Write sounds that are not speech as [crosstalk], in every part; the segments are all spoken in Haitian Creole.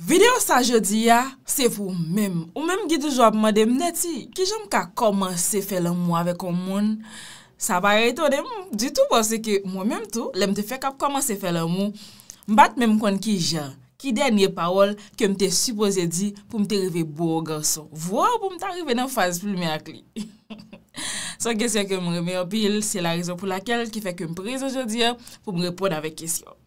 Video sa jodi ya, se pou mèm. Ou mèm gidoujwa pou mèm dem neti, ki jom ka komanse fè lè mou avèk o moun. Sa pare to dem, di tout pwase ke mèm tou, lèm te fè kap komanse fè lè mou. Mbate mèm kon ki jan, ki denye pawol ke mte supose di pou mte revè bo garso. Vwa pou mte revè nan faz pwè mè ak li. San [laughs] kesyon ke m remè yo bil, se la rezon pou lakèl ki fè ke m prez o jodi ya pou m repon avèk kesyon.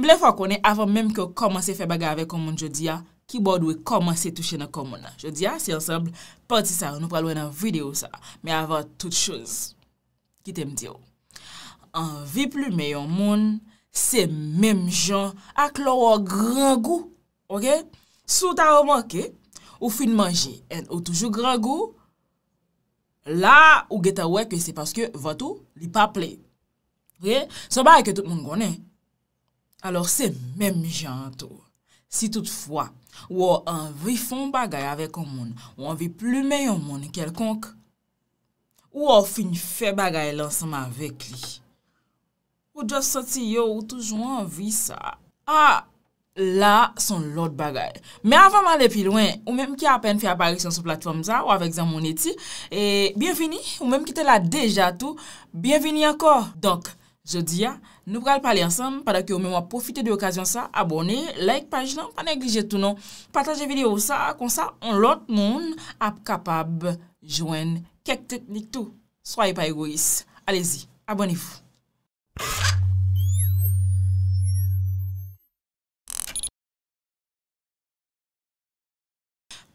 Mle fwa konen avan menm ke o komanse fe baga ave koman jodi ya, ki bwa dwe komanse touche nan koman na. Jodi ya, si ansamble, pati sa, nou pral wè nan video sa, men avan tout chouz. Kitem diyo. An vi plu meyon moun, se menm jan, ak lor wè gran gou, ok? Sou ta wè manke, ou fin manje, en ou toujou gran gou, la ou geta wè ke se paske vatou li pa ple. Sou ba e ke tout moun konen. Alors, se menm jantou, si toutfwa, ou ou anvi fon bagay avek an moun, ou anvi plume yon moun kelkonk, ou ou fin fè bagay lansanman vek li. Pou dò soti yo ou toujou anvi sa. Ah, la son lout bagay. Me avan man le pi lwen, ou menm ki apen fè apareksyon sou platform za ou avek zan moun eti, e, bienvini, ou menm ki te la deja tou, bienvini akor. Dok, je di ya, Nou pral pale ansam, padak yo men wap profite di okasyon sa, abone, like paj nan, pa neglije tout nan, pataje video sa, kon sa, an lot moun ap kapab jwen kek teknik tou. Soye pa egois. Alezi, abonevou.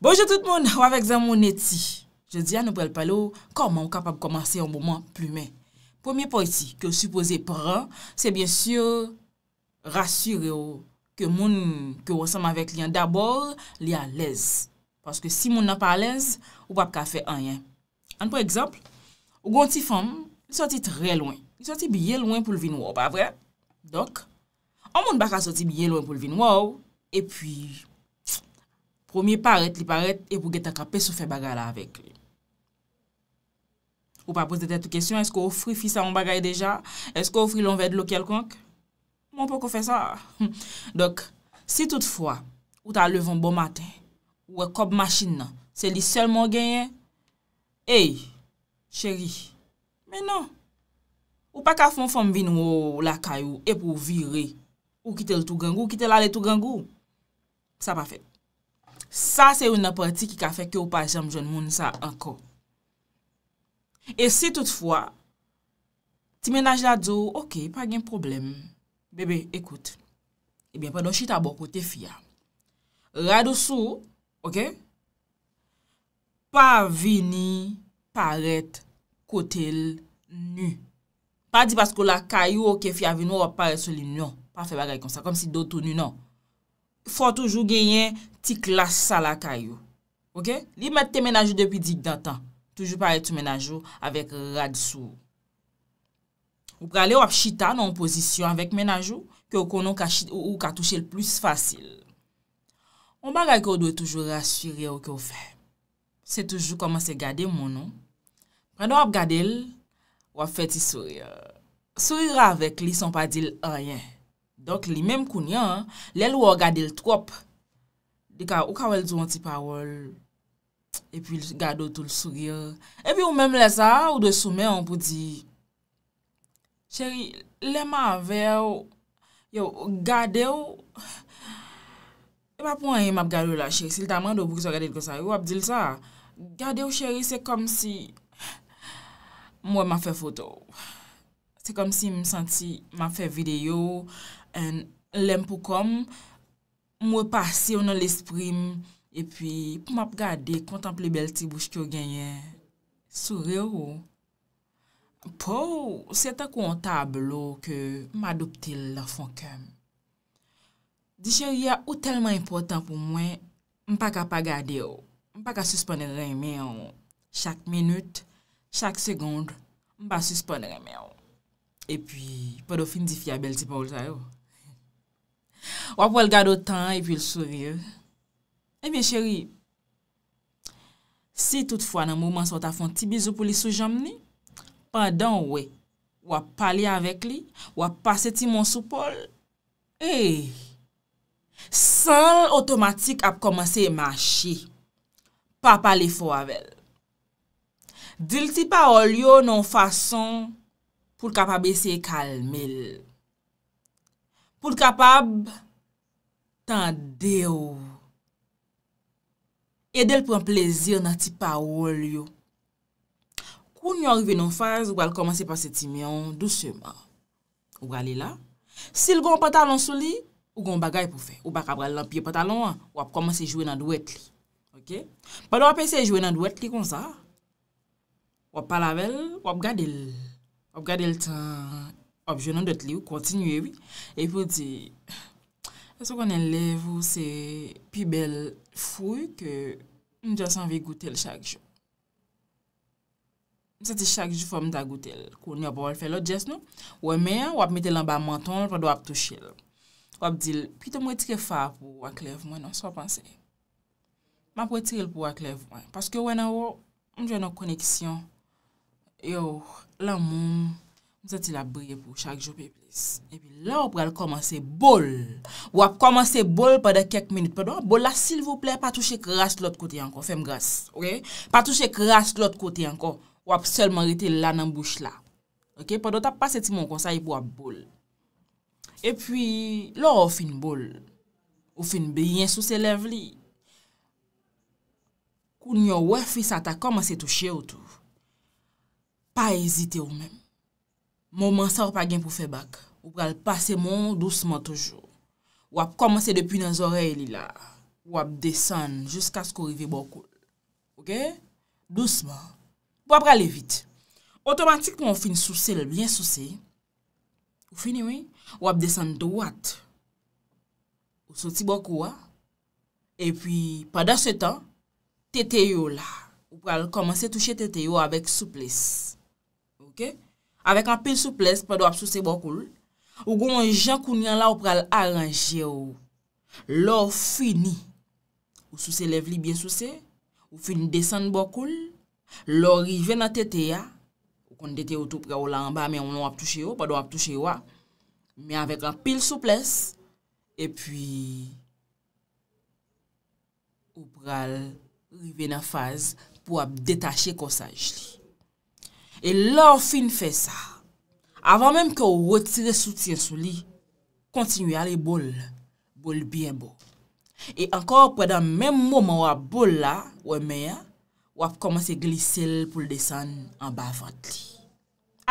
Bonjour tout moun, wavek zan moun eti. Je di an nou pral pale ou koman wap kapab komanse yon bomen plume. Pwemye po eti ke supose pran, se bien sur rasyure ou ke moun ke wosanm avek liyan. Dabor, liya lez. Paske si moun nan pa lez, ou pap ka fe anyen. An pre ekzap, ou gonti fam, li soti tre lwen. Li soti biye lwen pou lvin waw, pa vre? Dok, an moun baka soti biye lwen pou lvin waw, e pi, pwemye paret li paret e pou geta kape sou fe bagala avek li. Ou pa pose tète kèsyon, esko ou fri bon fisa ou bagay deja? Esko ou fri l'on ved lò kelkonk? Mwen pou kon fè sa. Dok, si toutfwa, ou ta levon bon maten, ou e kop machin nan, se li selman genyen, ey, chéri, men nan, ou pa ka fon fon vin ou lakay ou ep ou vire, ou kite l tou gangou, ou kite l ale tou gangou, sa pa fè. Sa se ou nan pati ki ka fè ki ou pa jem joun moun sa anko. E si toutfwa, ti menaj la dzo, ok, pa gen problem. Bebe, ekout, eh ebyen, pren don chita bo kote fya. Ra dosou, ok, pa vini paret kote l nu. Pa di pasko la kayou, ok, fya vini wap paret soli, non. Pa fe bagay kon sa, kom si dotou nu, non. Fwa toujou genyen ti klasa la kayou, ok? Li met te menaj ou depi dik dan tan. Toujou pa etou menajou avèk rad sou. Ou prale wap chita nan posisyon avèk menajou, kè ou konon ou ka touche l plus fasil. Ou bagay kè ou dwe toujou rasyuri ou kè ou fè. Se toujou komanse gade moun nou. Pranon wap gade l, wap fè ti souri. Souri ra avèk li son pa dil a ryen. Dok li menm koun yan, lèl wap gade l trop. Dika ou ka wèl dwen ti pawol, E pi gado tou l souye. E pi ou mèm lè sa, ou de soume, ou pou di, chèri, lè m avè ou, yo, gade ou, e pa pou an yè m ap gade ou la, chèri, si l taman do pou ki sa gade l kon sa, yo ap di l sa, gade ou chèri, se kom si, m wè m a fè foto. Se kom si m senti, m a fè video, lèm pou kom, m wè pasi, ou nan l esprim, E pi, pou m ap gade, kontample bel ti bouj kyo genyen, soure ou, pou, se ta kon tablo ke m adoptil la fon kem. Di che ou ya ou telman impotant pou mwen, m pa ka pa gade ou, m pa ka susponere men ou, chak menute, chak segondre, m pa susponere men ou. E pi, pou do fin di fya bel ti pou ou sa ou. Ou ap wèl gade ou tan, e pi l soure ou, E eh mi cheri, si tout fwa nan mouman sou ta fon ti bizou pou li sou jom ni, pandan we, wap pali avek li, wap pase ti moun sou pol, e, eh, san otomatik ap komanse yi manchi, pa pali fwa vel. Dil ti pa ol yo nan fason pou l kapab ese kalmel. Pou l kapab, tan de ou. E del pou an plezir nan ti pa ouol yo. Kou nou yon rive nou faz, ou al komanse pa se ti myon dou seman. Ou al li e la. Sil gon patalon sou li, ou gon bagay pou fe. Ou baka bral lampye patalon an, ou ap komanse yon jouen nan dou et li. Ok? Pado ap ese yon jouen nan dou et li kon sa. Ou ap pala vel, ou ap gade l. Ou ap gade l tan objounan dot li ou kontinye vi. E pou ti... Se sou konen lev ou se pi bel fouy ke m diyo san vey goutel chak jou. M se ti chak jou fòm da goutel. Kou ni ap wòl fè lò djes nou. Wè mè, wò ap metel an ba manton, wò ap touche lò. Wò ap dil, pi to m wè trike fa pou wak lev mwen, an sou wò panse. M ap wè trike lò pou wak lev mwen. Paske wè nan wò, m diyo nan koneksyon. Yo, lan moun. Zati la bre pou chak jop e pis. E pi la ou pral komanse bol. Ou ap komanse bol pade kek minute. Pwede ou bol la sil vouple patouche kras lout kote yanko. Fem gas. Patouche kras lout kote yanko. Ou ap sel marite lanan bouch la. Pwede ou tap pase ti moun konsay pou ap bol. E pi la ou fin bol. Ou fin blyen sou se lev li. Koun yo wefis ata komanse touche ou tou. Pa ezite ou menm. Moun monsan w pa gen pou fe bak. Ou pral pase moun dousman toujou. Wap komanse depi nan zorey li la. Wap desen jiska sko rive bokou. Ok? Dousman. Wap pral evit. Otomatik moun fin souse lè, blyen souse. Wap desen tou wak. Wap souse bokou la. E pi, padan se tan, tete yo la. Ou pral komanse touche tete yo avek souples. Ok? avèk an pil souples, pa do ap souse bokoul, ou goun jankounian la, ou pral aranje ou, lò ou fini, ou souse lev li, bien souse, ou fini desen bokoul, lò rive nan tete ya, ou kon tete ou tou pre ou lanba, men ou nou ap touche ou, pa do ap touche ou, men avèk an pil souples, epi, ou pral rive nan faz, pou ap detache kosaj li. E la ou fin fe sa, avan menm ke ou wotire soutien sou li, kontinuye ale bol, bol byen bol. E ankor pou edan menm mouman wap bol la, wap meya, wap komanse glise l pou l desen an ba vante li.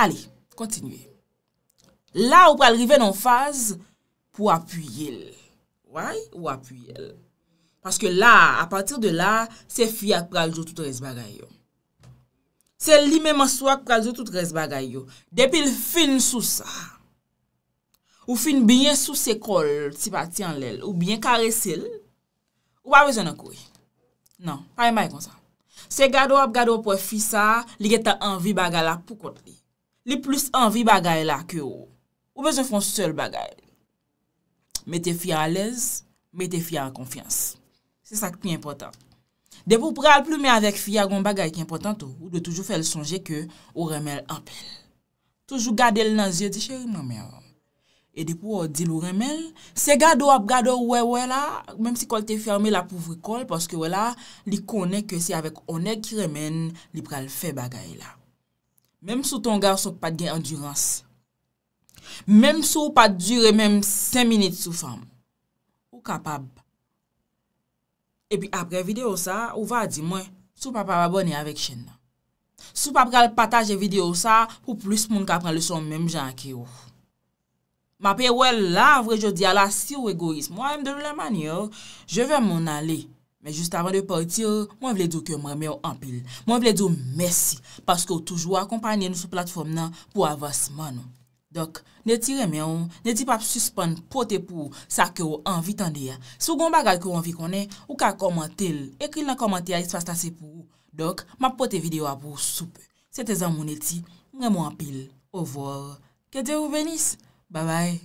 Ali, kontinuye. La ou pralrive nan faz pou apuyel. Woy, wapuyel. Paske la, apatir de la, se fiyak praljo touta res bagay yon. Se li menman swak kwa ze tout res bagay yo, depil fin sou sa, ou fin binye sou se kol, si pati an lel, ou binye karesil, ou ba vezon an kouy. Nan, pa yon e may kon sa. Se gado ap gado pou e fi sa, li geta anvi bagay la pou kote li. Li plus anvi bagay la ke yo, ou bezon fon sou sol bagay. Mete fi a lez, mete fi a konfians. Se sak ti importan. Depo pral plume avèk fi agon bagay ki impotant ou, ou de toujou fèl sonje ke ou remèl apèl. Toujou gade l nan zye di chèri nan mèl. E depo ou di l ou remèl, se gado ap gado ou wè wè la, mèm si kol te fermè la pouvri kol, paske wè la, li konèk ke si avèk onek ki remèl, li pral fè bagay la. Mèm sou ton gar souk pat gen endurance. Mèm sou pat dure mèm 5 minit sou fam. Ou kapab? E pi apre video sa, ou va di mwen sou pa pa abone avèk chen nan. Sou pa pral pataje video sa pou plis moun ka pran lè son mèm jan ki ou. Ma pe wè lè avre, jò di ala si ou egoist. Mwen mdèlou lè man yò, jò vè mwen alè. Men jòst avè de portir, mwen vle dò ke mwen mè ou ampil. Mwen vle dò mèsi, paske ou toujwa akompanyen nou sou platform nan pou avasman nou. Dok, ne ti reme ou, ne ti pap suspon pote pou sa ke ou anvi tande ya. Sou goun bagal ke ou anvi konen, ou ka komantel, ekil nan komantel espastase pou ou. Dok, map pote videyo apou soupe. Sete zan mouneti, mwen moun apil. Au revoir. Kedje ou venis? Ba bay.